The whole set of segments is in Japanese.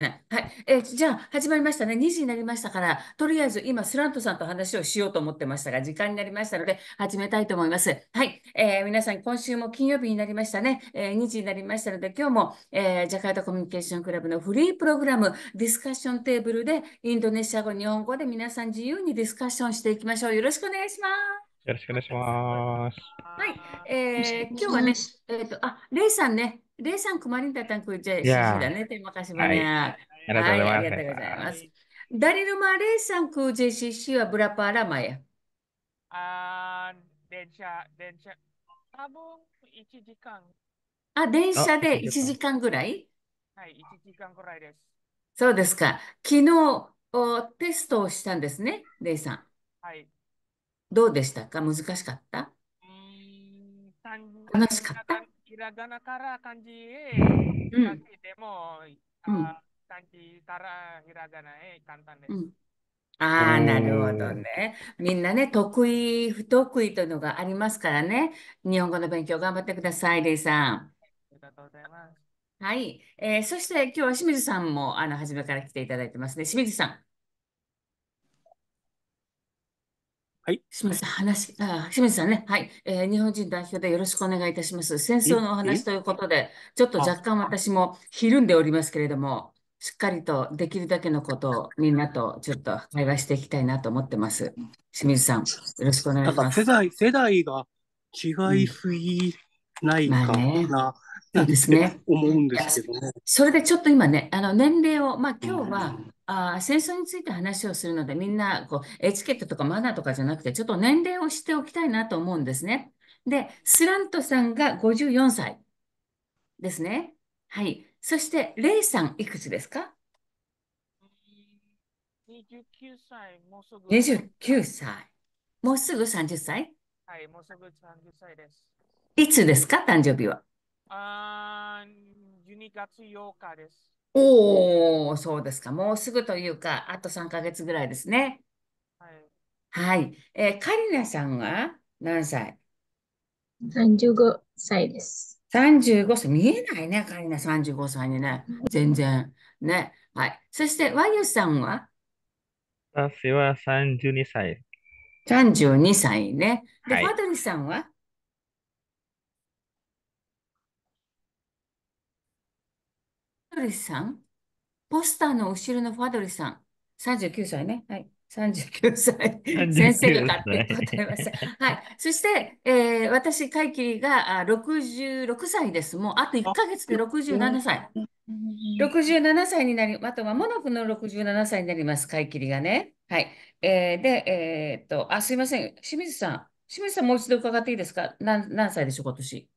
はい。えー、じゃあ、始まりましたね。2時になりましたから、とりあえず今、スラントさんと話をしようと思ってましたが、時間になりましたので、始めたいと思います。はい。えー、皆さん、今週も金曜日になりましたね。えー、2時になりましたので、今日も、えー、ジャカルタコミュニケーションクラブのフリープログラム、ディスカッションテーブルで、インドネシア語、日本語で皆さん自由にディスカッションしていきましょう。よろしくお願いします。よろしくお願いします。はい、えー、今日はね、えっ、ー、と、あ、レイさんね、レイさん、くまりんたたんくじゃ、いやだね、手間かしばね、はい。ありがとうございます。ダリルマレイさんくじししはブラパラマや。あー、電車、電車、多分1時間。あ、電車で1時間ぐらいはい、1時間ぐらいです。そうですか。昨日おテストをしたんですね、レイさん。はい。どうでしたか難しかったうん楽しかったひらがなから漢字へ、うん、でも、うん、漢字からひらがなへ簡単です。うんああ、なるほどね。みんなね、得意、不得意というのがありますからね。日本語の勉強頑張ってください、レイさん。ありがとうございます。はい。えー、そして今日は清水さんも、あの、初めから来ていただいてますね。清水さん。はい。すみません、話、あ、清水さんね、はい、えー日本人代表でよろしくお願いいたします。戦争のお話ということで、ちょっと若干私もひるんでおりますけれども、しっかりとできるだけのことをみんなとちょっと会話していきたいなと思ってます。清水さん、よろしくお願いなんしかま世す。代、世代が違いん、すぎないまあかね、な、そうんですね。思うんですけどね。それでちょっと今ね、あの年齢を、まあ今日はあ戦争について話をするので、みんなこうエチケットとかマナーとかじゃなくて、ちょっと年齢を知っておきたいなと思うんですね。で、スラントさんが54歳ですね。はい。そして、レイさん、いくつですか ?29 歳、もうすぐ。29歳。もうすぐ30歳はい、もうすぐ30歳です。いつですか、誕生日は。あ12月8日です。おお、そうですか。もうすぐというか、あと3ヶ月ぐらいですね。はい。はい。えー、カリナさんは何歳35歳です。35歳。見えないね、カリナ35歳にね。全然。ね。はい。そして、ワユさんは私は32歳。32歳ね。で、はい、ァドリさんはドリスさんポスターの後ろのファドリスさん。39歳ね。はい。39歳。先生が買って答えました。はい。そして、えー、私、カイキリがあ66歳です。もうあと1ヶ月で67歳。67歳になり、あとはモノクの67歳になります、カイキリがね。はい。えー、で、えー、っと、あ、すいません。清水さん。清水さん、もう一度伺っていいですか何何歳でしょう、今年。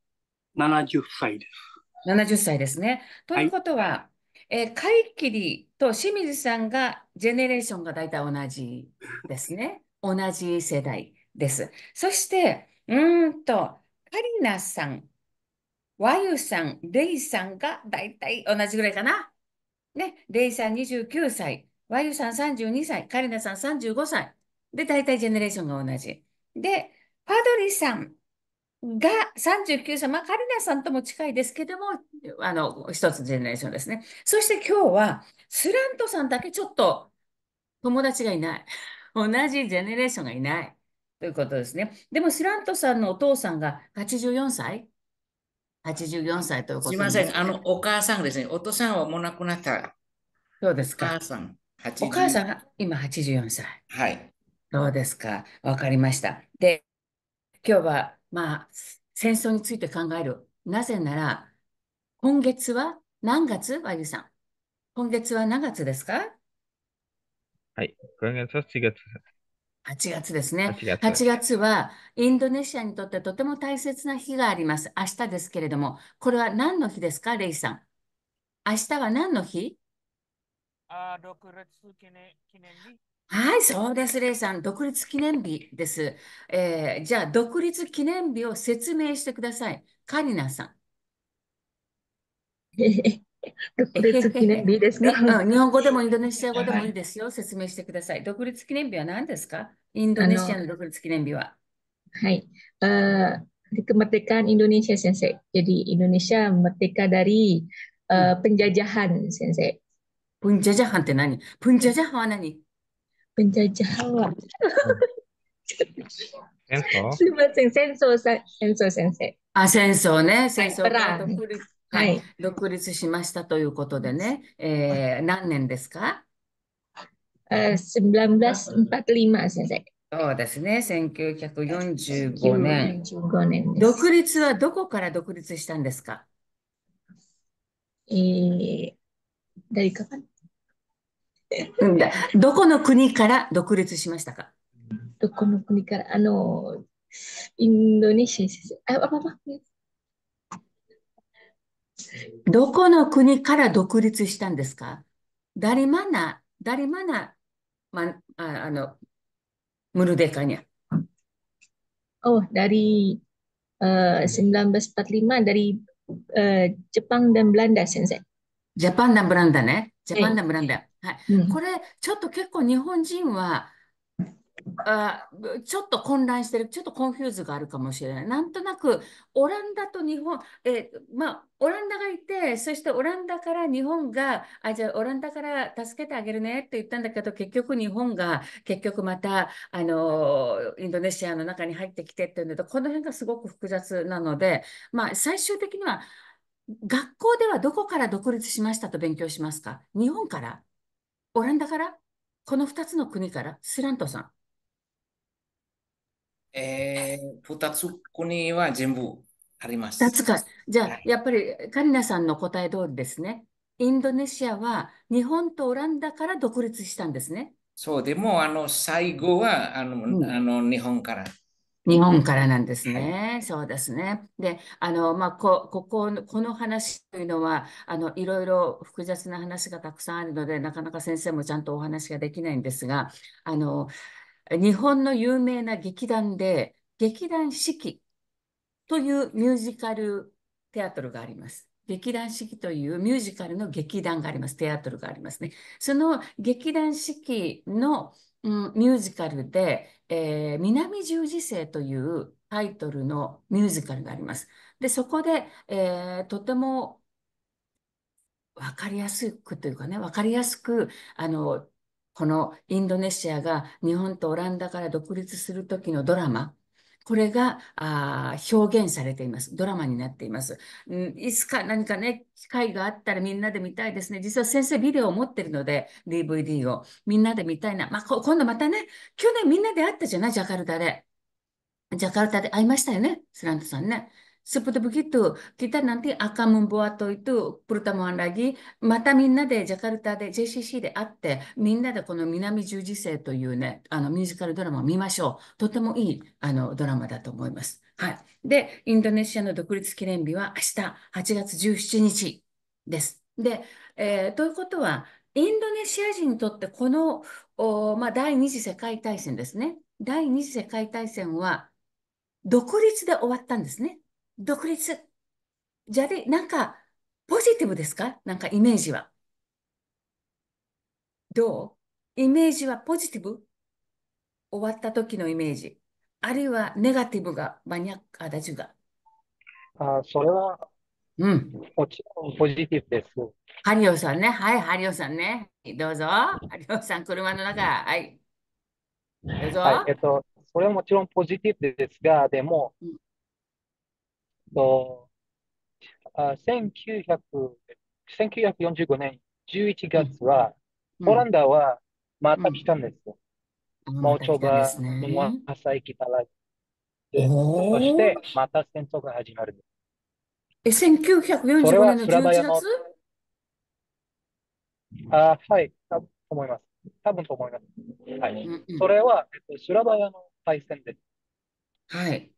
70歳です。70歳ですね。ということは、はい、えー、貝切りと清水さんがジェネレーションが大体同じですね。同じ世代です。そして、うんと、カリナさん、ワユさん、レイさんが大体同じぐらいかな。ね、レイさん29歳、ワユさん32歳、カリナさん35歳。で、大体ジェネレーションが同じ。で、パドリさん、が39歳、まあ、カリナさんとも近いですけども、あの、一つジェネレーションですね。そして今日は、スラントさんだけちょっと友達がいない。同じジェネレーションがいない。ということですね。でも、スラントさんのお父さんが84歳 ?84 歳ということす、ね。すみません。あの、お母さんですね。お父さんはもう亡くなった。そうですか。お母さん。お母さんが今84歳。はい。どうですか。わかりました。で、今日はまあ、戦争について考える。なぜなら、今月は何月和牛さん。今月は何月ですかはい、今月は7月。8月ですね8月。8月はインドネシアにとってとても大切な日があります。明日ですけれども、これは何の日ですか、レイさん。明日は何の日あ ?6 月記念日。はい、そうです、レイさん。独立記念日です。えーじゃあ、独立記念日を説明してください。カリナさん。独立記念日ですかね、日本語でもインドネシア語でもいいですよ。説明してください。独立記念日は何ですかインドあネシアの、の独立記念日は。h a h kemerdekaan Indonesia, Sensei. Jadi Indonesia merdeka dari h penjajahan, Sensei. プンジャジャハンって何プンジャジャハンは何 penjajah Senso? すみません、戦争さん、戦争先生。あ、戦争ね、戦争から独立、ははい独立しましたということでね、えー、何年ですか Eh, 1945先生。そうですね、1945年。45年独立はどこから独立したんですかえー、d a r どこの国から独立しましたかどこの国からあの、インドネシア先あ、わわどこの国から独立したんですか誰まな、誰まな、ま、ああの、ムルデカニャ。お、oh,、だり、え、1945、だり、え、ジャパン・ダン・ブランダ、先生。ジャパン・ダン・ブランダね。ジャパン・ダン・ブランダ。Hey. はい、これちょっと結構日本人はあちょっと混乱してる、ちょっとコンフューズがあるかもしれない。なんとなく、オランダと日本、えまあ、オランダがいて、そしてオランダから日本が、あ、じゃあオランダから助けてあげるねって言ったんだけど、結局日本が、結局また、あの、インドネシアの中に入ってきてっていうのと、この辺がすごく複雑なので、まあ、最終的には、学校ではどこから独立しましたと勉強しますか日本からオランダからこの2つの国からスラントさん。えー、2つ国は全部あります。2つか。じゃあ、やっぱりカリナさんの答え通りですね。インドネシアは日本とオランダから独立したんですね。そう、でも、あの、最後は、あの、うん、あの日本から。日本からなんですね。そうですね。で、あの、まあ、こ、ここの、この話というのは、あの、いろいろ複雑な話がたくさんあるので、なかなか先生もちゃんとお話ができないんですが、あの、日本の有名な劇団で、劇団四季というミュージカルテアトルがあります。劇団四季というミュージカルの劇団があります。テアトルがありますね。その劇団四季のミュージカルで、えー、南十字星というタイトルのミュージカルがあります。で、そこで、えー、とても分かりやすくというかね、分かりやすく、あの、このインドネシアが日本とオランダから独立する時のドラマこれがあ表現されています。ドラマになっています。うん、いつか何かね、機会があったらみんなで見たいですね。実は先生ビデオを持ってるので、DVD をみんなで見たいな。まあ、今度またね、去年みんなで会ったじゃない、ジャカルタで。ジャカルタで会いましたよね、スラントさんね。Seperti begitu, kita nanti akan membuat itu pertemuan lagi. またみんなでジャカルタで JCC で会って、みんなでこの南十字星というね、あのミュージカルドラマを見ましょう。とてもいいあのドラマだと思います。はい。で、インドネシアの独立記念日は明日8月17日です。で、えー、ということは、インドネシア人にとってこの、お、まあ、第二次世界大戦ですね。第二次世界大戦は独立で終わったんですね。独立。じゃで、なんか、ポジティブですかなんかイメージは。どうイメージはポジティブ終わった時のイメージ。あるいはネガティブがマニアックだちが。あ、それは、うん。もちろんポジティブです。ハリオさんね。はい、ハリオさんね。どうぞ。ハリオさん、車の中。はい。どうぞ。はい、えっと、それはもちろんポジティブですが、でも、うんと、あ1 9 4 5年11月は、うんポランダはまた来たんですよ。もうちょが浅いたらで、そしてまた戦争が始まる。え、1945年の11月あ、はい、た、と思います。たぶんと思います。はい。うんうそれは、えっと、スラバヤの敗戦です。はい。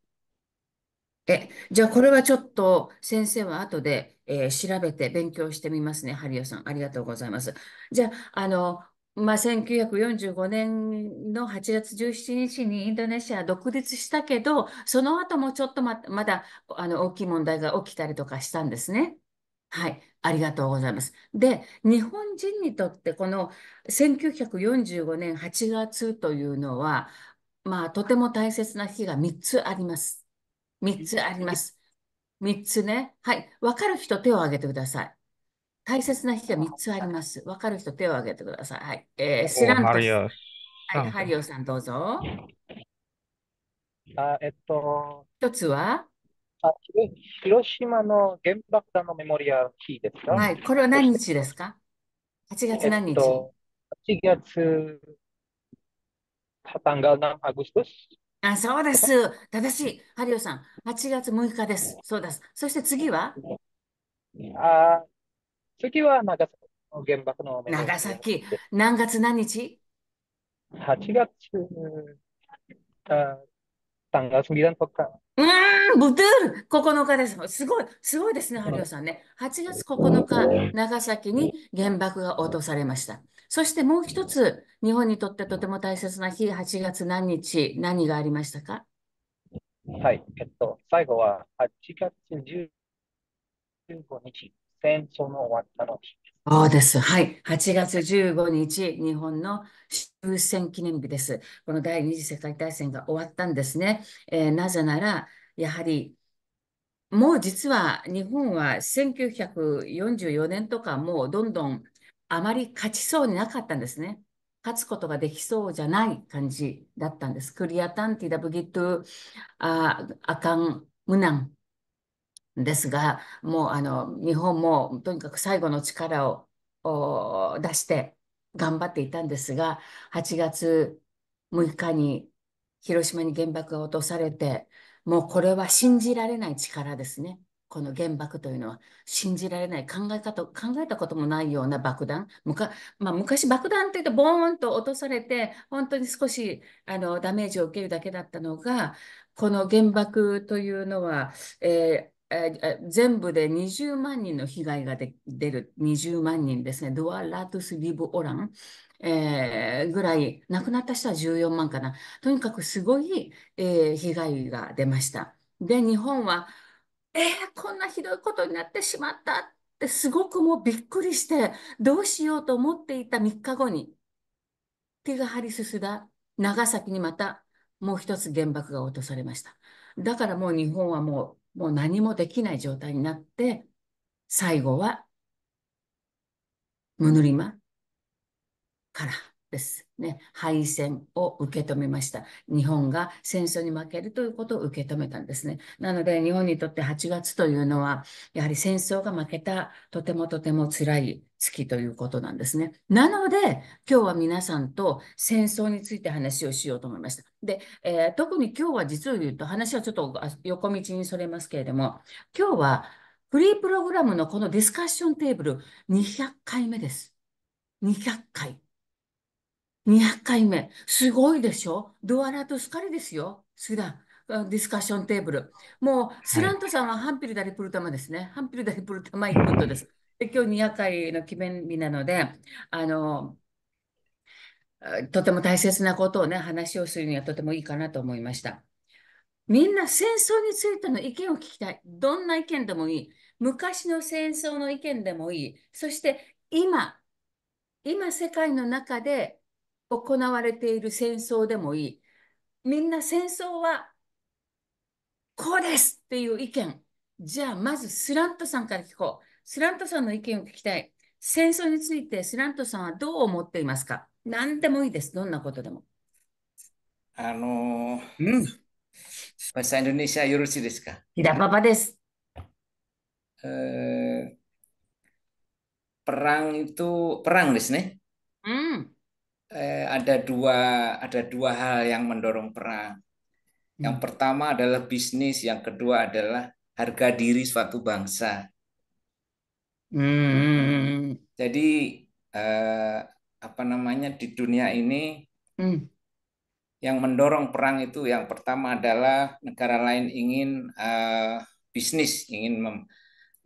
え、じゃあこれはちょっと先生は後で、えー調べて勉強してみますね、ハリオさん。ありがとうございます。じゃあ、あの、まあ、1945年の8月17日にインドネシア独立したけど、その後もちょっとま、まだあの大きい問題が起きたりとかしたんですね。はい、ありがとうございます。で、日本人にとってこの1945年8月というのは、まあ、とても大切な日が3つあります。3つあります。3つね。はい。わかる人、手を挙げてください。大切な人は3つあります。わかる人、手を挙げてください。はい。えー、スランプさん。はい、ハリオさん、どうぞ。あえっと、1つはあ広島の原爆弾のメモリアルキーですかはい。これは何日ですか ?8 月何日、えっと、?8 月、タタンガナンアグストス。あ、そうです。正しい。ハリオさん、8月6日です。そうです。そして次はああ、次は長崎の原爆の長崎。何月何日8月、あ3月3日とか、うーん、ブトゥール !9 日です。すごい、すごいですね、ハリオさんね。8月9日、長崎に原爆が落とされました。そしてもう一つ、日本にとってとても大切な日、8月何日、何がありましたかはい、えっと、最後は8月15日、戦争の終わったの日。そうです。はい。8月15日、日本の終戦記念日です。この第二次世界大戦が終わったんですね。えー、なぜなら、やはり、もう実は日本は1944年とかもうどんどんあまり勝ちそうになかったんですね。勝つことができそうじゃない感じだったんです。クリアタンティダブギトゥあアカンムナンですが、もうあの日本もとにかく最後の力を出して頑張っていたんですが、8月6日に広島に原爆が落とされて、もうこれは信じられない力ですね。この原爆というのは信じられない考え方考えたこともないような爆弾むか、まあ、昔爆弾って言うとボーンと落とされて本当に少しあのダメージを受けるだけだったのがこの原爆というのは、えーえ全部で20万人の被害が出る20万人ですね、ドア・ラトゥス・リブ・オラン、えぐらい、亡くなった人は14万かな、とにかくすごい、えー、被害が出ました。で、日本はえー、こんなひどいことになってしまったってすごくもうびっくりしてどうしようと思っていた3日後に手が張りすすだ長崎にまたもう一つ原爆が落とされました。だからもう日本はもうもう何もできない状態になって最後はムヌリマから。です。ね、敗戦を受け止めました。日本が戦争に負けるということを受け止めたんですね。なので、日本にとって8月というのは、やはり戦争が負けた、とてもとても辛い月ということなんですね。なので、今日は皆さんと戦争について話をしようと思いました。で、えー、特に今日は実を言うと、話はちょっと横道にそれますけれども、今日はフリープログラムのこのディスカッションテーブル200回目です。200回。200回目。すごいでしょドアラとスカリですよ。スラン。ディスカッションテーブル。もう、スラントさんはハンピルダリプルタマですね。ハンピルダリプルタマイントです。で今日200回の記念日なので、あの、とても大切なことをね、話をするにはとてもいいかなと思いました。みんな戦争についての意見を聞きたい。どんな意見でもいい。昔の戦争の意見でもいい。そして今、今世界の中で行われている戦争でもいい。みんな戦争はこうですっていう意見。じゃあ、まずスラントさんから聞こう。スラントさんの意見を聞きたい。戦争についてスラントさんはどう思っていますか何でもいいです。どんなことでも。あのうん。bahasa よろしいですか t i パパです。えー、プラン a プランですね。eh, ada dua ada dua hal yang mendorong perang. Yang hmm. pertama adalah bisnis, yang kedua adalah harga diri suatu bangsa. Hmm, hmm, hmm. Jadi eh, apa namanya di dunia ini hmm. yang mendorong perang itu yang pertama adalah negara lain ingin eh, bisnis, ingin mem,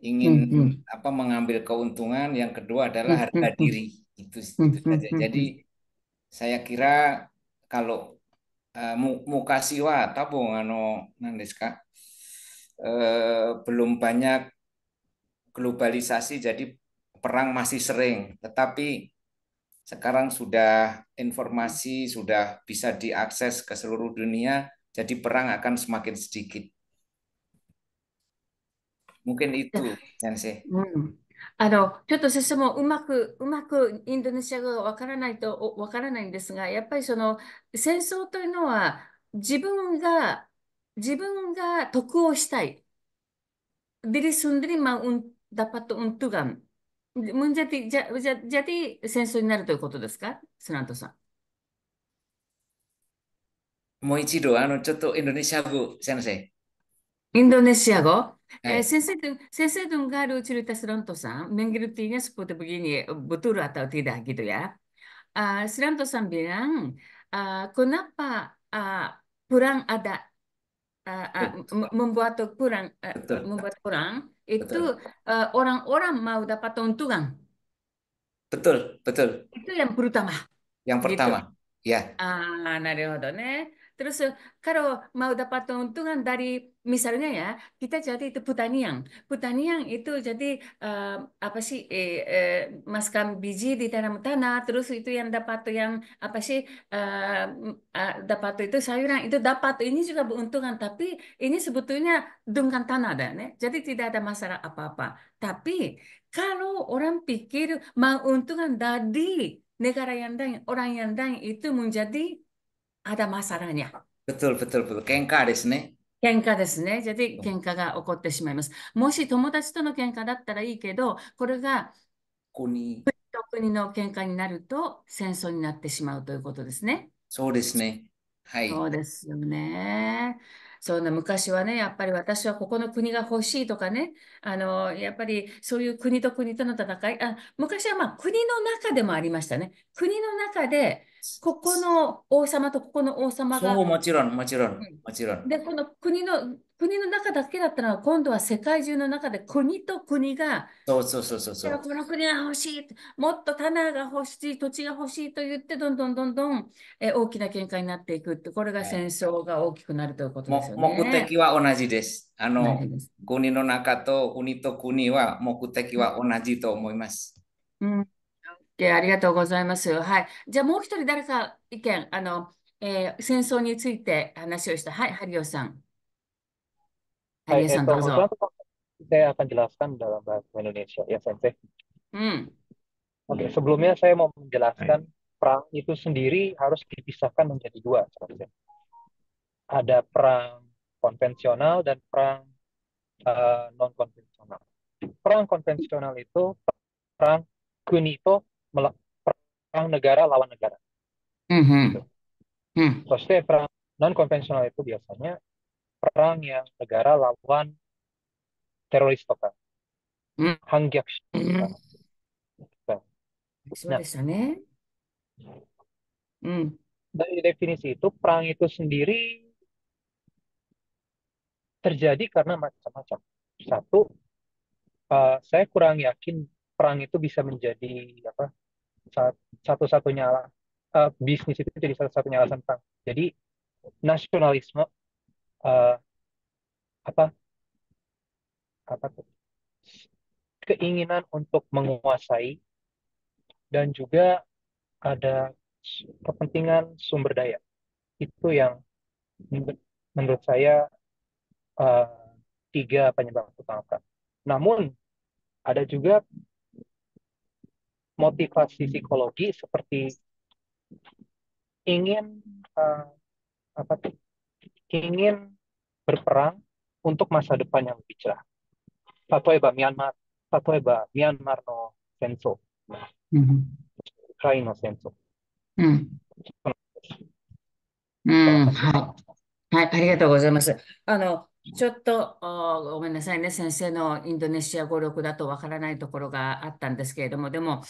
ingin hmm. apa mengambil keuntungan. Yang kedua adalah harga diri. Itu, itu saja. Jadi saya kira kalau uh, siwa atau ano kak uh, belum banyak globalisasi jadi perang masih sering tetapi sekarang sudah informasi sudah bisa diakses ke seluruh dunia jadi perang akan semakin sedikit mungkin itu ya. Sensei. Hmm. あの、ちょっと先生もうまく、うまくインドネシア語がわからないと、わからないんですが、やっぱりその戦争というのは自分が、自分が得をしたい。ディリスンディリマ r i mau dapat keuntungan m e n j a になるということですか、スナントさん。もう一度、あの、ちょっとインドネシア語、先生。インドネシア語 Eh, eh, sensei, sensei Tunggaru cerita Seranto San mengertinya seperti begini, eh, betul atau tidak gitu ya. Uh, ah, Seranto San bilang, uh, kenapa uh, kurang ada uh, uh, membuat kurang uh, betul. membuat kurang eh, itu eh, orang-orang uh, mau dapat untungan, Betul, betul. Itu yang pertama. Yang gitu. pertama. Gitu. Ya. Ah, なるほどね。Nah, Terus eh, kalau mau dapat keuntungan dari misalnya ya kita jadi itu putaniang. Putaniang itu jadi uh, apa sih eh, eh, maskam biji di tanam tanah terus itu yang dapat yang apa sih uh, uh, dapat itu sayuran itu dapat ini juga keuntungan tapi ini sebetulnya dengan tanah dan ya. Jadi tidak ada masalah apa-apa. Tapi kalau orang pikir mau untungan dari negara yang lain, orang yang lain itu menjadi ada masalahnya. Betul, betul, betul. k e n k a desu ne. 喧嘩ですね。じゃあ喧嘩が起こってしまいます。もし友達との喧嘩だったらいいけど、これが国と国の喧嘩になると戦争になってしまうということですね。そうですね。はい。そうですよね。そんな昔はね、やっぱり私はここの国が欲しいとかね、あの、やっぱりそういう国と国との戦い、あ昔はまあ国の中でもありましたね。国の中で、ここの王様とここの王様が。そう、もちろん、もちろん、もちろん。で、この国の、国の中だけだったら、今度は世界中の中で国と国が、そうそうそうそうそう。この国が欲しい、もっと棚が欲しい、土地が欲しいと言って、どんどんどんどん、え大きな喧嘩になっていくって、これが戦争が大きくなるということです、ね moku teki wa onaji des. Ano, kuni no naka to kuni to kuni wa moku teki wa hmm. onaji to omoimasu. Hmm. Oke, うん。OK、ありがとうございます。はい。じゃあもう一人誰か意見、あの、えー、戦争について話をした。はい、ハリオさん。ハリオさん、どうぞ。Saya e, eh, akan jelaskan dalam bahasa Indonesia, ya Sensei. Hmm. Oke, okay, sebelumnya saya mau menjelaskan perang itu sendiri harus dipisahkan menjadi dua, Sensei ada perang konvensional dan perang uh, eh, non konvensional. Perang konvensional itu perang kunito perang negara lawan negara. Mm -hmm. mm. perang non konvensional itu biasanya perang yang negara lawan teroris lokal. Mm. Nah, nah. Hmm. dari definisi itu perang itu sendiri terjadi karena macam-macam. Satu, uh, saya kurang yakin perang itu bisa menjadi apa satu-satunya uh, bisnis itu jadi satu-satunya alasan perang. Jadi nasionalisme uh, apa apa tuh keinginan untuk menguasai dan juga ada kepentingan sumber daya itu yang menurut saya uh, tiga penyebab utama. Namun ada juga motivasi psikologi seperti ingin uh, apa tuh ingin berperang untuk masa depan yang lebih cerah. Patoeba Myanmar, Patoeba Myanmar no senso. Mm-hmm. Ukraine no senso. Mm. うん、はい。はい、ありがとうございます。あの、ちょっとごめんなさいね、先生のインドネシア語力だとわからないところがあったんですけれども、でも、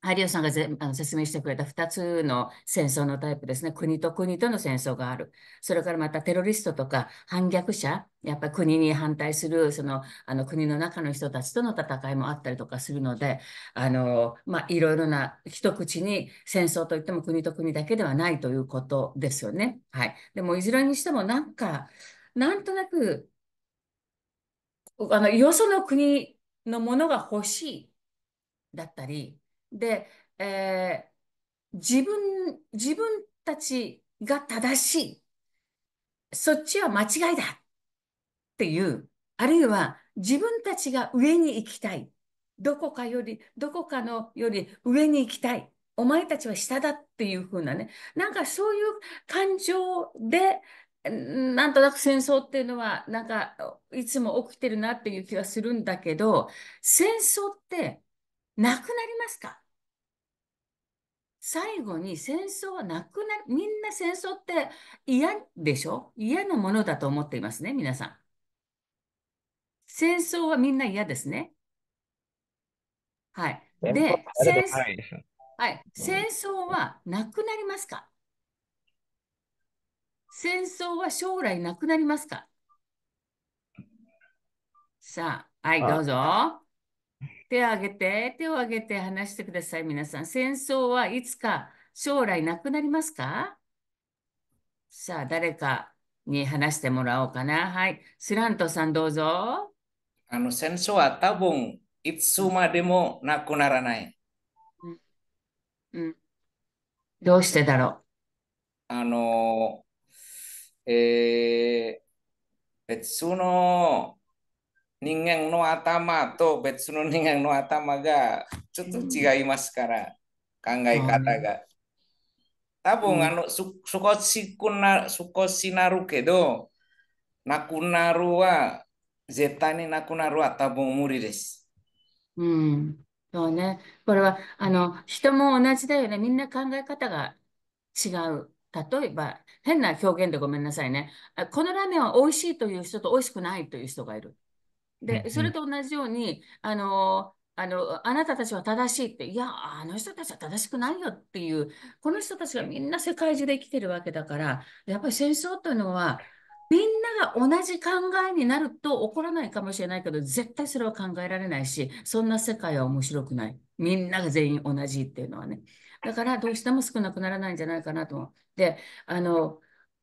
ハリオさんがぜあの説明してくれた2つの戦争のタイプですね。国と国との戦争がある。それからまたテロリストとか反逆者、やっぱり国に反対するそのあの国の中の人たちとの戦いもあったりとかするので、あのまあ、いろいろな一口に戦争といっても国と国だけではないということですよね。はい、でもいずれにしてもなんかなんとなく、あの、よその国のものが欲しいだったり、で、えー、自分、自分たちが正しい。そっちは間違いだっていう、あるいは自分たちが上に行きたい。どこかより、どこかのより上に行きたい。お前たちは下だっていう風なね。なんかそういう感情で、なんとなく戦争っていうのは、なんか、いつも起きてるなっていう気がするんだけど、戦争ってなくなりますか最後に戦争はなくなみんな戦争って嫌でしょ嫌なものだと思っていますね、皆さん。戦争はみんな嫌ですね。はい。で、戦はい、戦争はなくなりますか戦争は将来なくなりますかさあ、はい、どうぞ。手を挙げて、手を挙げて話してください、皆さん。戦争はいつか将来なくなりますかさあ、誰かに話してもらおうかな。はい。スラントさん、どうぞ。あの、戦争は多分、いつまでもなくならない。うん。うん、どうしてだろうあの、えー、別の人間の頭と別の人間の頭がちょっと違いますから、考え方が。多分、あの、そ、こしくな、そこしなるけど、なくなるは、絶対になくなるは多分無理です。うん。そうね。これは、あの、人も同じだよね。みんな考え方が違う。例えば、変な表現でごめんなさいね。このラーメンは美味しいという人と美味しくないという人がいる。で、それと同じように、あのあの、あなたたちは正しいって、いや、あの人たちは正しくないよっていう、この人たちがみんな世界中で生きてるわけだから、やっぱり戦争というのは、みんなが同じ考えになると起こらないかもしれないけど、絶対それは考えられないし、そんな世界は面白くない。みんなが全員同じっていうのはね。だからどうしても少なくならないんじゃないかなとで、あの、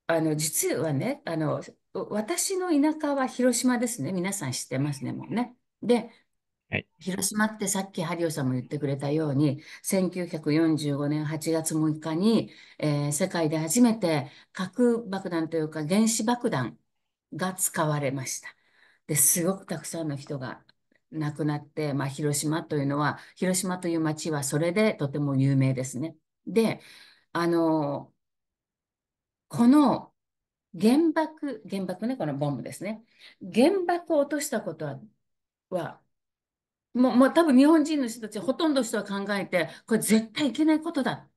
あの実はねあの、私の田舎は広島ですね。皆さん知ってますね、もうね。で、はい、広島ってさっきハリオさんも言ってくれたように、1945年8月6日に、えー、世界で初めて核爆弾というか原子爆弾が使われました。ですごくたくさんの人が亡くなって、まあ、広島というのは、広島という町はそれでとても有名ですね。で、あの、この原爆、原爆ね、このボムですね。原爆を落としたことは、はもう、もう多分日本人の人たち、ほとんど人は考えて、これ絶対いけないことだ。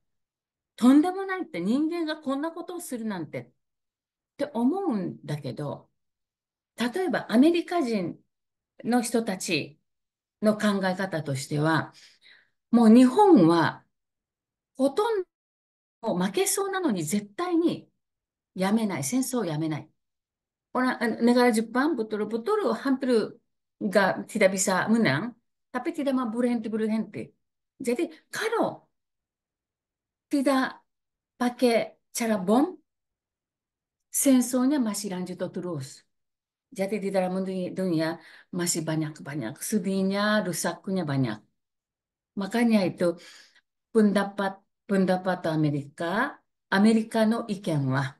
とんでもないって、人間がこんなことをするなんて、って思うんだけど、例えばアメリカ人の人たちの考え方としては、もう日本はほとんど負けそうなのに絶対にやめない、戦争をやめない。ほら、ネガラジュパン、ブトル、ブトル、ハンプルがティダビサ、ムナン、タペティダマ、ブルヘンティ、ブルヘンティ。絶対、カロ、ティダ、パケ、チャラボン、戦争にはマシランジトとトゥルース。Jadi di dalam dunia masih banyak-banyak. Sedihnya, rusaknya banyak. Makanya itu pendapat pendapat Amerika, Amerika の意見は、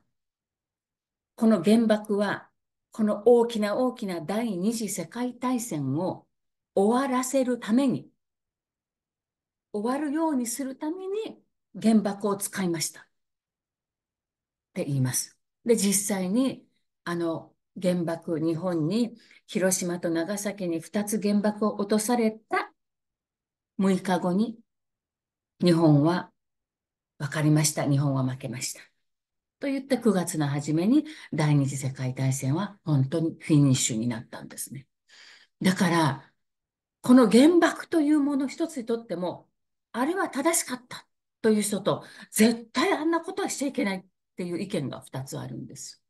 この原爆は、この大きな大きな第二次世界大戦を終わらせるために、終わるようにするために原爆を使いました。って言います。で、実際に、あの、原爆、日本に広島と長崎に2つ原爆を落とされた6日後に日本は分かりました。日本は負けました。と言って9月の初めに第二次世界大戦は本当にフィニッシュになったんですね。だから、この原爆というもの一つにとっても、あれは正しかったという人と、絶対あんなことはしちゃいけないっていう意見が2つあるんです。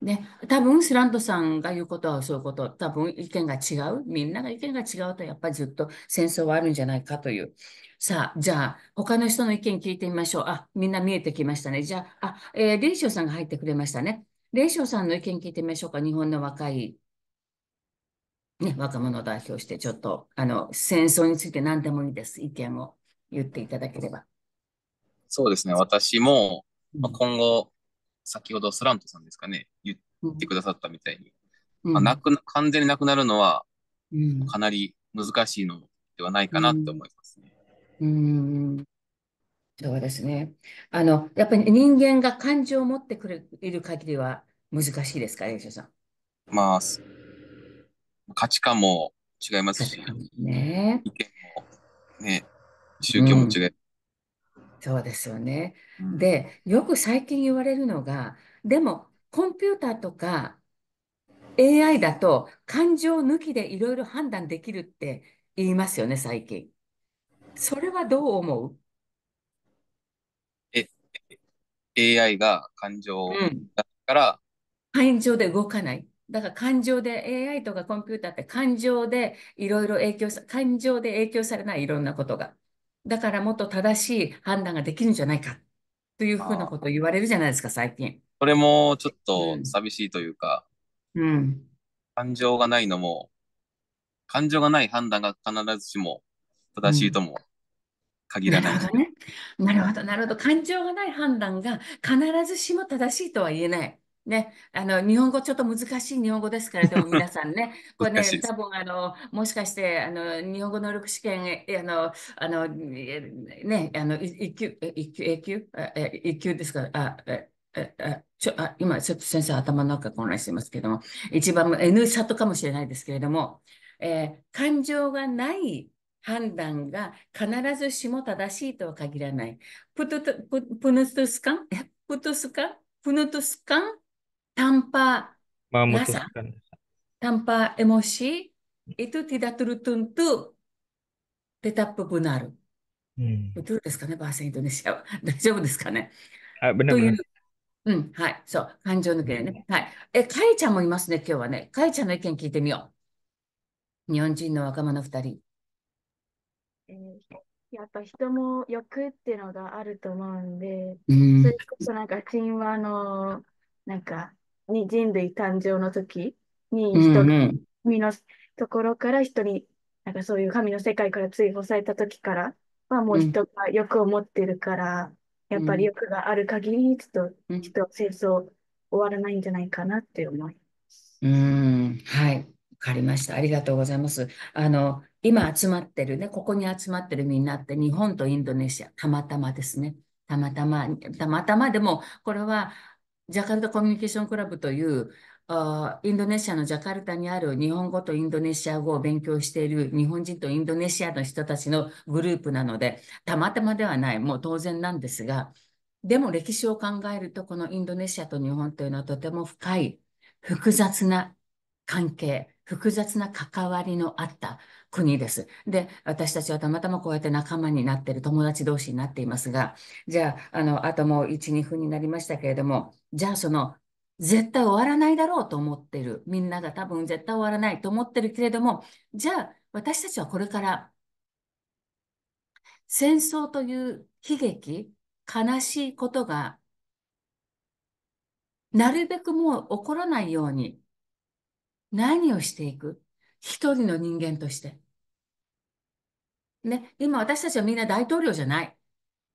ね、多分スラントさんが言うことはそういうこと、多分意見が違う、みんなが意見が違うと、やっぱりずっと戦争はあるんじゃないかという。さあ、じゃあ、他の人の意見聞いてみましょう。あ、みんな見えてきましたね。じゃあ、あ、えー、レイショーさんが入ってくれましたね。レイショーさんの意見聞いてみましょうか。日本の若い、ね、若者を代表して、ちょっと、あの、戦争について何でもいいです。意見を言っていただければ。そうですね、私も、まあ、今後、先ほどスラントさんですかね、言ってくださったみたいに、うん、まあ、なく完全になくなるのは、かなり難しいのではないかなと思いますね。うん、うんそうですね。あの、やっぱり人間が感情を持ってくれる限りは難しいですか、ね、吉さん。まあ、価値観も違いますし、ね、意見も、ね、宗教も違いますそうですよね。うん、で、よく最近言われるのが、でも、コンピューターとか AI だと感情抜きでいろいろ判断できるって言いますよね、最近。それはどう思うえ、AI が感情だから、うん、感情で動かない。だから感情で AI とかコンピューターって感情でいろいろ影響さ、感情で影響されないいろんなことが。だからもっと正しい判断ができるんじゃないかというふうなことを言われるじゃないですか、最近。それもちょっと寂しいというか、うん、感情がないのも、感情がない判断が必ずしも正しいとも限らない、うん、なるほどね。なるほど、なるほど。感情がない判断が必ずしも正しいとは言えない。ね、あの日本語ちょっと難しい日本語ですからでも皆さんね これね多分あのもしかしてあの日本語能力試験あのあのねあの一級一級一級一級ですからあちょあ今ちょっと先生頭の中混乱してますけども一番 N サットかもしれないですけれども、えー、感情がない判断が必ずしも正しいとは限らない。プトププヌトスカンプトスカンプヌトスカン tanpa Mau rasa, m t a n p a emosi, itu tidak tertentu tetap benar. Hmm. ですかね、バーセンインドネシアは。大丈夫ですかね。あ、う、ん、はい、そう、感情抜けね。はい。え、かいちゃんもいますね、今日はね。かいちゃんの意見聞いてみよう。日本人の若者2人。えーやっぱ人も欲っていうのがあると思うんで、うそれこそなんか神話のなんかに人類誕生の時に人、が身神のところから人に、なんかそういう神の世界から追放された時からはもう人が欲を持ってるから、やっぱり欲がある限り、ちょっと人戦争終わらないんじゃないかなって思います。うん、はい。わかりました。ありがとうございます。あの、今集まってるね、ここに集まってるみんなって日本とインドネシア、たまたまですね。たまたま、たまたまでも、これはジャカルタコミュニケーションクラブというあインドネシアのジャカルタにある日本語とインドネシア語を勉強している日本人とインドネシアの人たちのグループなので、たまたまではない、もう当然なんですが、でも歴史を考えると、このインドネシアと日本というのはとても深い、複雑な関係、複雑な関わりのあった国です。で、私たちはたまたまこうやって仲間になっている友達同士になっていますが、じゃあ、あの、あともう1、2分になりましたけれども、じゃあその、絶対終わらないだろうと思ってる。みんなが多分絶対終わらないと思ってるけれども、じゃあ、私たちはこれから、戦争という悲劇、悲しいことが、なるべくもう起こらないように何をしていく一人の人間として。ね、今私たちはみんな大統領じゃない。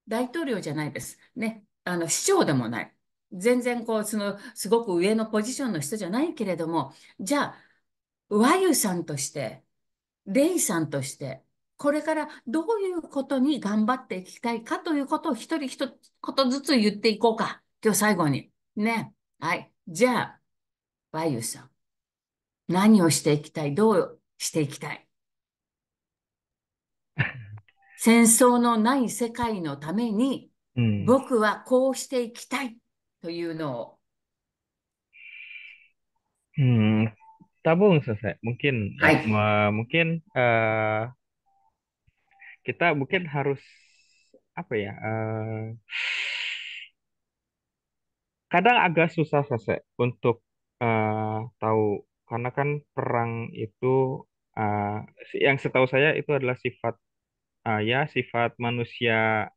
大統領じゃないです。ね、あの、市長でもない。全然こう、その、すごく上のポジションの人じゃないけれども、じゃあ、和ゆさんとして、レイさんとして、これからどういうことに頑張っていきたいかということを一人一言ずつ言っていこうか。今日最後に。ね。はい。じゃあ、和ゆさん。何をしていきたいどうしていきたい戦争のない世界のために、うん、僕はこうしていきたいというのを。Hmm, tabung selesai. Mungkin, Hai. Uh, mungkin uh, kita mungkin harus apa ya? Uh, kadang agak susah selesai untuk uh, tahu karena kan perang itu uh, yang setahu saya itu adalah sifat uh, ya sifat manusia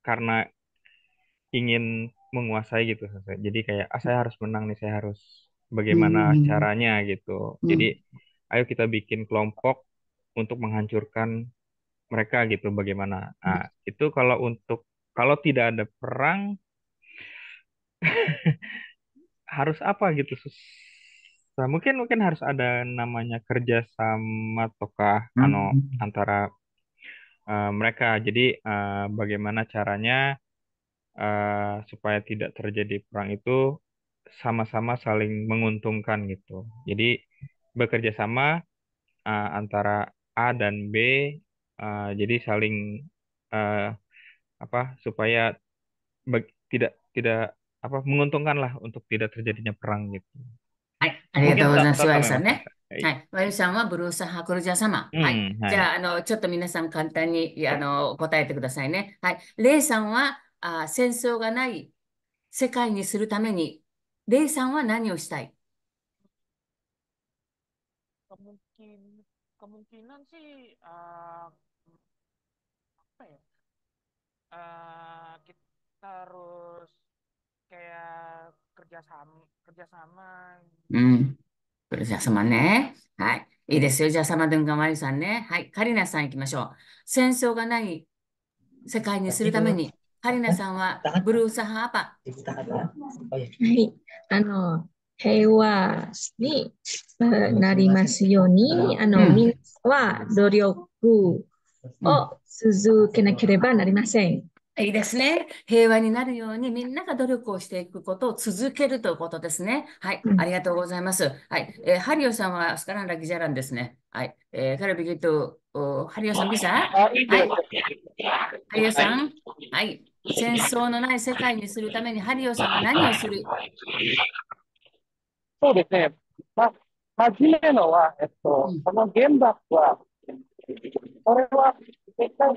karena ingin menguasai gitu. Jadi kayak ah saya harus menang nih, saya harus bagaimana hmm. caranya gitu. Hmm. Jadi ayo kita bikin kelompok untuk menghancurkan mereka gitu bagaimana. Nah, itu kalau untuk kalau tidak ada perang harus apa gitu Nah, mungkin mungkin harus ada namanya sama tokah hmm. ano antara uh, mereka. Jadi uh, bagaimana caranya uh, supaya tidak terjadi perang itu sama-sama saling menguntungkan gitu. Jadi bekerja sama uh, antara A dan B. uh, jadi saling uh, apa supaya tidak tidak apa menguntungkan lah untuk tidak terjadinya perang gitu. はい、ありがとうございます。ワイさんね。はい、ワイさんはブルース・ハクルジャ様。はい。じゃあ、あの、ちょっと皆さん簡単に、あの、答えてくださいね。はい。レイさんは、あ戦争がない世界にするために、レイさんは何をしたい Kemungkin, kemungkinan sih uh, apa ya? Uh, kita harus kayak kerjasama kerjasama うんこれじゃあ様ね。はい。いいですよ。じゃあ様でもがまゆさんね。はい。カリナさん行きましょう。戦争がない世界にするために、カリナさんはブルースハーパー。はい。あの、平和になりますように、あの、うん、みんなは努力を続けなければなりません。いいですね。平和になるようにみんなが努力をしていくことを続けるということですね。はい。ありがとうございます。はい。えー、ハリオさんはスカランラギジャランですね。はい。えー、カルビギト、ハリオさん、ビザはい。ハリオさん、はい。戦争のない世界にするためにハリオさんは何をするそうですね。ま、真面のは、えっと、うん、この原爆は、これは絶対、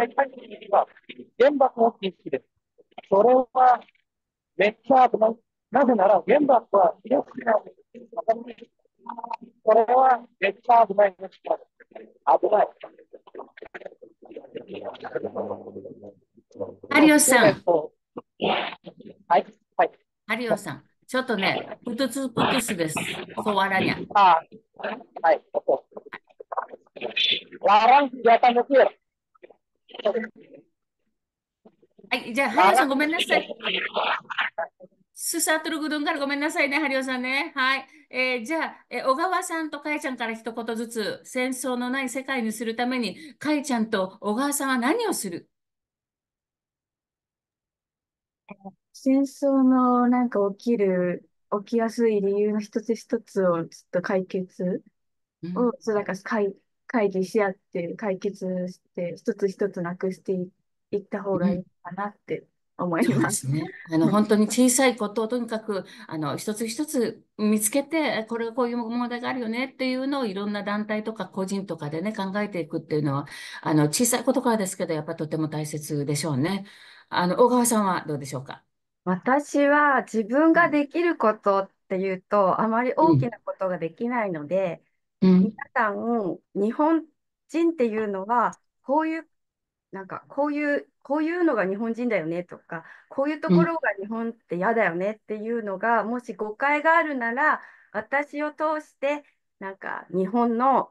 世界的には原爆の認識です。それはめっちゃ危ない。なぜなら原爆は広島のこれはめっちゃ危ないです。危ない。有吉さん。はい。はい。有吉さん。ちょっとね、プトツプトスです。そうわらにゃ。あはい。わらん、やったんです j はい、じゃあ、ハリオさん、ごめんなさい。スサトルグドンからごめんなさいね、ハリオさんね。はい。えー、じゃあ、えー、小川さんとかえちゃんから一言ずつ、戦争のない世界にするために、かイちゃんと小川さんは何をする戦争のなんか起きる、起きやすい理由の一つ一つをちょっと解決を、うん、そうだから解会議し合って解決して一つ一つなくしていった方がいいかなって思いそうます。すね。あの、本当に小さいことをとにかく、あの、一つ一つ見つけて、これはこういう問題があるよねっていうのをいろんな団体とか個人とかでね、考えていくっていうのは、あの、小さいことからですけど、やっぱとても大切でしょうね。あの、小川さんはどうでしょうか。私は自分ができることっていうと、あまり大きなことができないので、皆さん、日本人っていうのは、こういう、なんか、こういう、こういうのが日本人だよねとか、こういうところが日本って嫌だよねっていうのが、もし誤解があるなら、私を通して、なんか、日本の、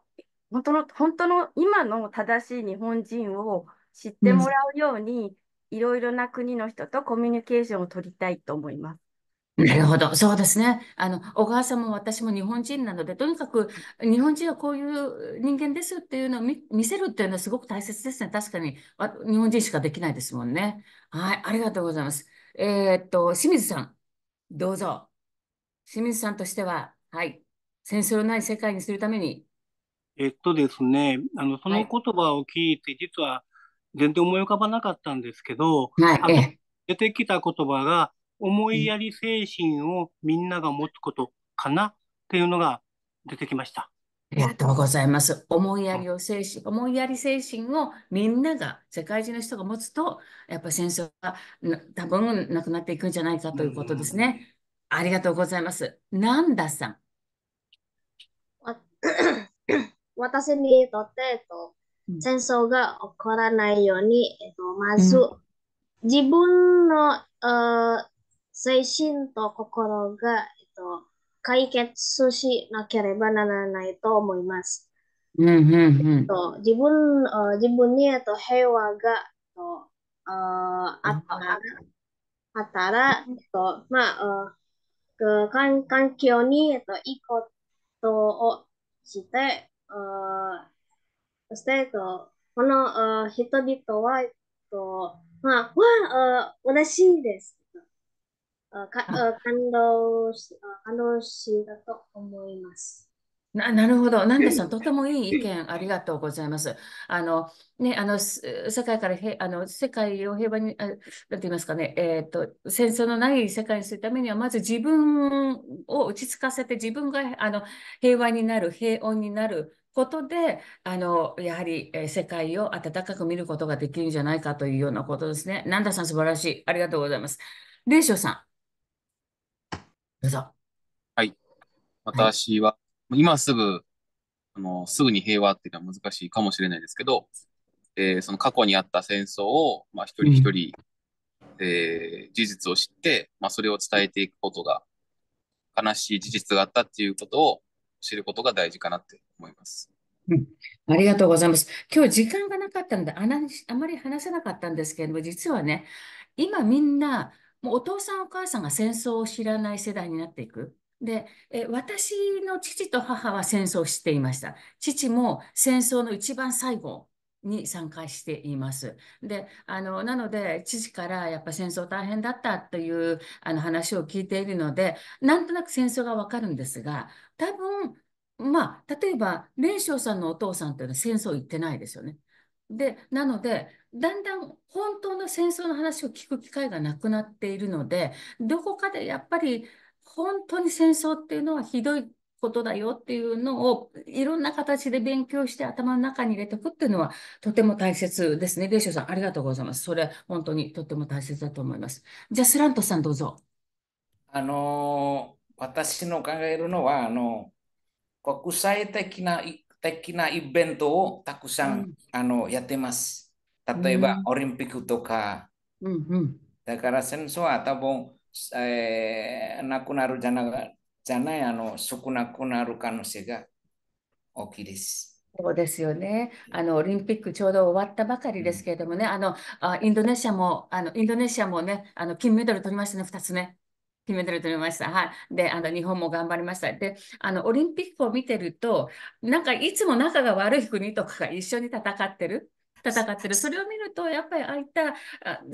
本当の、本当の今の正しい日本人を知ってもらうように、いろいろな国の人とコミュニケーションを取りたいと思います。なるほど。そうですね。あの、小川さんも私も日本人なので、とにかく日本人はこういう人間ですっていうのを見、見せるっていうのはすごく大切ですね。確かに、日本人しかできないですもんね。はい、ありがとうございます。えーっと、清水さん、どうぞ。清水さんとしては、はい、戦争のない世界にするために、えっとですね、あの、そはのい、言葉を聞いて、実は全然思い浮かばなかったんですけど、はい、あええ、出てきた言葉が、思いやり精神をみんなが持つことかなっていうのが出てきました。ありがとうございます。思いやりを精神、思いやり精神をみんなが、世界中の人が持つと、やっぱ戦争が多分なくなっていくんじゃないかということですね。ありがとうございます。なんださん。私にとって、えっと、戦争が起こらないように、えっと、まず、うん、自分の、えー、精神と心が、えっと、解決しなければならないと思います。うんうんえっと、自分自分に、えっと、平和が、えっと、ああったら、あったら、えっと、まあ、あ、環環境に、えっと、いいことをして、あそして、えっと、この人々は、えっと、まあ、わあ、嬉しいです。感動し、感動したと思います。ななるほど。ナ ンでさん、とてもいい意見ありがとうございます。あの、ね、あの、世界からへ、あの、世界を平和に、あなんて言いますかね、えっ、ー、と、戦争のない世界にするためには、まず自分を落ち着かせて、自分が、あの、平和になる、平穏になることで、あの、やはり、え世界を温かく見ることができるんじゃないかというようなことですね。ナンださん、素晴らしい。ありがとうございます。レイショさん。どうぞ。はい。私は、今すぐ、あの、すぐに平和っていうのは難しいかもしれないですけど、えー、その過去にあった戦争を、まあ、一人一人、うん、えー、事実を知って、まあ、それを伝えていくことが、悲しい事実があったっていうことを知ることが大事かなって思います。うん、ありがとうございます。今日時間がなかったのでああまり話せなかったんですけれども、実はね、今みんなもうお父さんお母さんが戦争を知らない世代になっていく。で、え私の父と母は戦争を知っていました。父も戦争の一番最後に参加しています。で、あの、なので、父からやっぱ戦争大変だったというあの話を聞いているので、なんとなく戦争がわかるんですが、多分、まあ、例えば、蓮翔さんのお父さんというのは戦争行ってないですよね。で、なので、だんだん本当の戦争の話を聞く機会がなくなっているので、どこかでやっぱり本当に戦争っていうのはひどいことだよっていうのをいろんな形で勉強して頭の中に入れておくっていうのはとても大切ですね。レイショさん、ありがとうございます。それ本当にとても大切だと思います。じゃあ、スラントさんどうぞ。あのー、私の考えるのは、あの、国際的な、的なイベントをたくさん、うん、あのやってます。例えば、オリンピックとか、うんうん、だから戦争は多分、えー、なくなるじゃなじゃないあの少なくなる可能性が大きいです。そうですよね。あのオリンピックちょうど終わったばかりですけれどもね、あのあインドネシアもあのインドネシアもね、あの金メダル取りましたね、2つ目、金メダル取りました。はい。で、あの、日本も頑張りました。で、あの、オリンピックを見てると、なんかいつも仲が悪い国とかが一緒に戦ってる。戦ってる。それを見ると、やっぱりああいった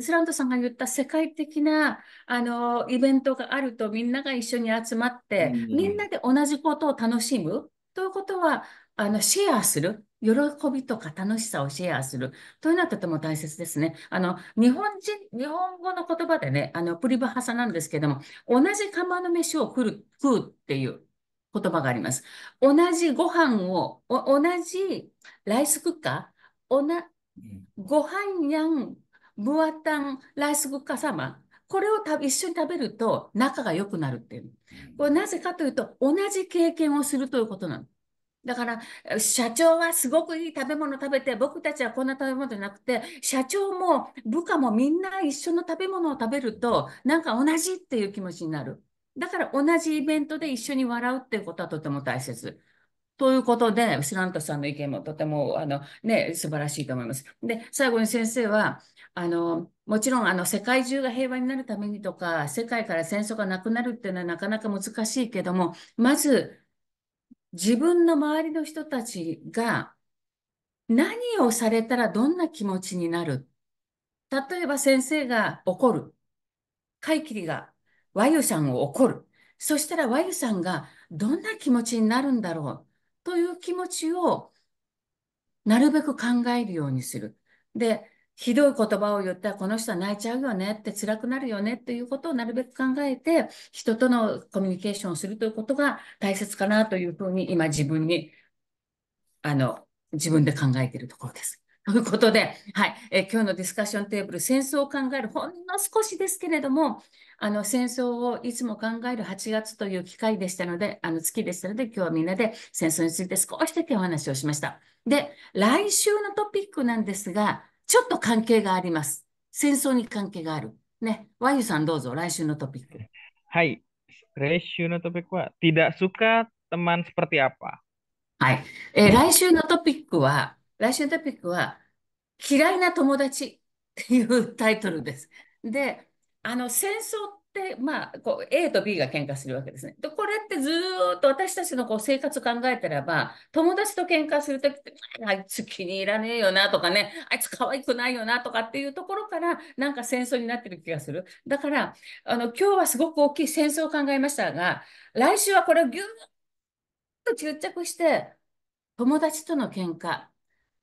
スラントさんが言った世界的なあのイベントがあるとみんなが一緒に集まって、みんなで同じことを楽しむということはあのシェアする。喜びとか楽しさをシェアするというのはとても大切ですね。あの、日本人、日本語の言葉でね、あの、プリバハサなんですけども、同じ釜の飯を食う食うっていう言葉があります。同じご飯を、同じライスクッカー、ご飯やん、ムワタン、ライスグッカ様、これを一緒に食べると仲が良くなるっていう。これなぜかというと、同じ経験をするということなの。だから、社長はすごくいい食べ物食べて、僕たちはこんな食べ物じゃなくて、社長も部下もみんな一緒の食べ物を食べると、なんか同じっていう気持ちになる。だから同じイベントで一緒に笑うっていうことはとても大切。ということで、スラントさんの意見もとても、あの、ね、素晴らしいと思います。で、最後に先生は、あの、もちろん、あの、世界中が平和になるためにとか、世界から戦争がなくなるっていうのはなかなか難しいけども、まず、自分の周りの人たちが何をされたらどんな気持ちになる。例えば先生が怒る。会キリが和ユさんを怒る。そしたら和ユさんがどんな気持ちになるんだろう。という気持ちをなるべく考えるようにする。で、ひどい言葉を言ったらこの人は泣いちゃうよねって辛くなるよねっていうことをなるべく考えて人とのコミュニケーションをするということが大切かなというふうに今自分にあの自分で考えているところです。ということで、はい、え今日のディスカッションテーブル、戦争を考えるほんの少しですけれども、あの戦争をいつも考える8月という機会でしたので、あの月でしたので、今日はみんなで戦争について少しだけお話をしました。で、来週のトピックなんですが、ちょっと関係があります。戦争に関係がある。ね、ワユさんどうぞ、来週のトピック。はい、来週のトピックは、tidak suka teman seperti apa。はい、えー、来週のトピックは、来週のトピックは、嫌いな友達っていうタイトルです。で、あの戦争って、まあ、こう A と B が喧嘩するわけですね。でこれってずっと私たちのこう生活を考えたらば友達と喧嘩する時って あいつ気に入らねえよなとかねあいつ可愛くないよなとかっていうところからなんか戦争になってる気がする。だからあの今日はすごく大きい戦争を考えましたが来週はこれをぎゅっと吸着して友達との喧嘩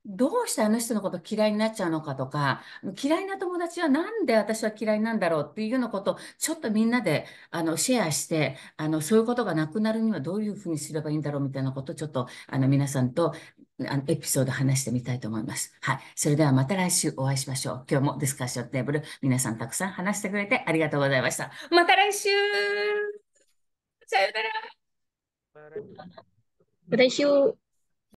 どうしてあの人のこと嫌いになっちゃうのかとか、嫌いな友達はなんで私は嫌いなんだろうっていうようなことをちょっとみんなであのシェアして、あのそういうことがなくなるにはどういうふうにすればいいんだろうみたいなことをちょっとあの皆さんとあのエピソード話してみたいと思います。はい。それではまた来週お会いしましょう。今日もディスカッションテーブル、皆さんたくさん話してくれてありがとうございました。また来週さよなら来週